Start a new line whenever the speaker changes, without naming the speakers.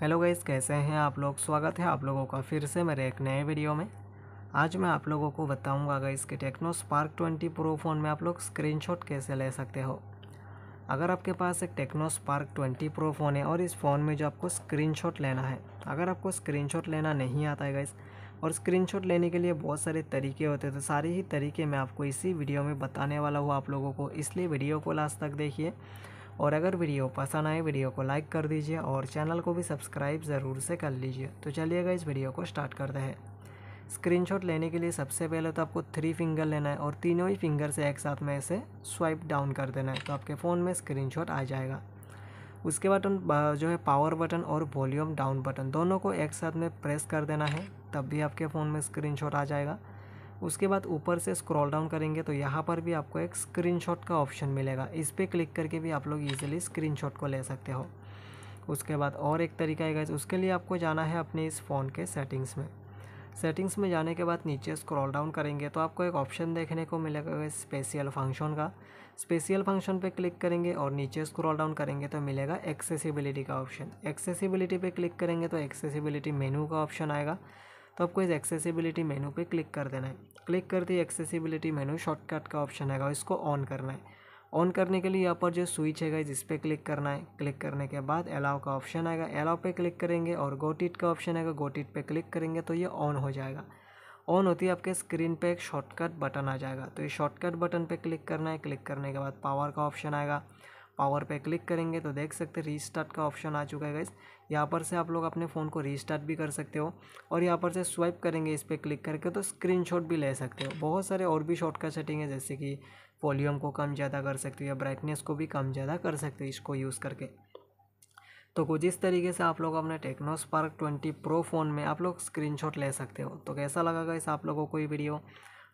hello guys कैसे हैं आप लोग स्वागत है आप लोगों का फिर से मेरे एक नए वीडियो में आज मैं आप लोगों को बताऊंगा गाइस कि Tecno Spark twenty Pro phone में आप लोग स्क्रीनशॉट कैसे ले सकते हो अगर आपके पास एक Tecno Spark twenty Pro phone है और इस फ़ोन में जो आपको स्क्रीनशॉट लेना है अगर आपको स्क्रीन लेना नहीं आता है गाइस और स्क्रीन लेने के लिए बहुत सारे तरीके होते हैं तो सारे ही तरीके मैं आपको इसी वीडियो में बताने वाला हूँ आप लोगों को इसलिए वीडियो को लास्ट तक देखिए और अगर वीडियो पसंद आए वीडियो को लाइक कर दीजिए और चैनल को भी सब्सक्राइब ज़रूर से कर लीजिए तो चलिएगा इस वीडियो को स्टार्ट करते हैं स्क्रीनशॉट लेने के लिए सबसे पहले तो आपको थ्री फिंगर लेना है और तीनों ही फिंगर से एक साथ में इसे स्वाइप डाउन कर देना है तो आपके फ़ोन में स्क्रीनशॉट आ जाएगा उसके बाद जो है पावर बटन और वॉल्यूम डाउन बटन दोनों को एक साथ में प्रेस कर देना है तब भी आपके फ़ोन में स्क्रीनशॉट आ जाएगा उसके बाद ऊपर से स्क्रॉल डाउन करेंगे तो यहाँ पर भी आपको एक स्क्रीनशॉट का ऑप्शन मिलेगा इस पर क्लिक करके भी आप लोग ईजिली स्क्रीनशॉट को ले सकते हो उसके बाद और एक तरीका है गैस उसके लिए आपको जाना है अपने इस फ़ोन के सेटिंग्स में सेटिंग्स में जाने के बाद नीचे स्क्रॉल डाउन करेंगे तो आपको एक ऑप्शन देखने को मिलेगा स्पेशियल फंक्शन का स्पेशियल फंक्शन पे क्लिक करेंगे और नीचे स्क्रॉल डाउन करेंगे तो मिलेगा एक्सेसिबिलिटी का ऑप्शन एक्सेसिबिलिटी पे क्लिक करेंगे तो एक्सेसिबिलिटी मेनू का ऑप्शन आएगा तो आपको इस एक्सेसिबिलिटी मेनू पे क्लिक कर देना है क्लिक करते ही एक्सेसिबिलिटी मेनू शॉर्टकट का ऑप्शन आएगा इसको ऑन करना है ऑन करने के लिए यहाँ पर जो स्विच है इस पर क्लिक करना है क्लिक करने के बाद अलाव का ऑप्शन आएगा अलाव पे क्लिक करेंगे और गोटिट का ऑप्शन आएगा गोटिट पे क्लिक करेंगे तो ये ऑन हो जाएगा ऑन होती है आपके स्क्रीन पे एक शॉर्टकट बटन आ जाएगा तो ये शॉर्टकट बटन पे क्लिक करना है क्लिक करने के बाद पावर का ऑप्शन आएगा पावर पे क्लिक करेंगे तो देख सकते हैं रीस्टार्ट का ऑप्शन आ चुका है गाइस यहाँ पर से आप लोग अपने फ़ोन को रीस्टार्ट भी कर सकते हो और यहाँ पर से स्वाइप करेंगे इस पर क्लिक करके तो स्क्रीनशॉट भी ले सकते हो बहुत सारे और भी शॉर्टकट सेटिंग है जैसे कि वॉल्यूम को कम ज़्यादा कर सकते हो या ब्राइटनेस को भी कम ज़्यादा कर सकते हो इसको यूज़ करके तो कुछ इस तरीके से आप लोग अपने Tecno Spark twenty Pro phone में आप लोग स्क्रीनशॉट ले सकते हो तो कैसा लगा इस आप लोगों को ये वीडियो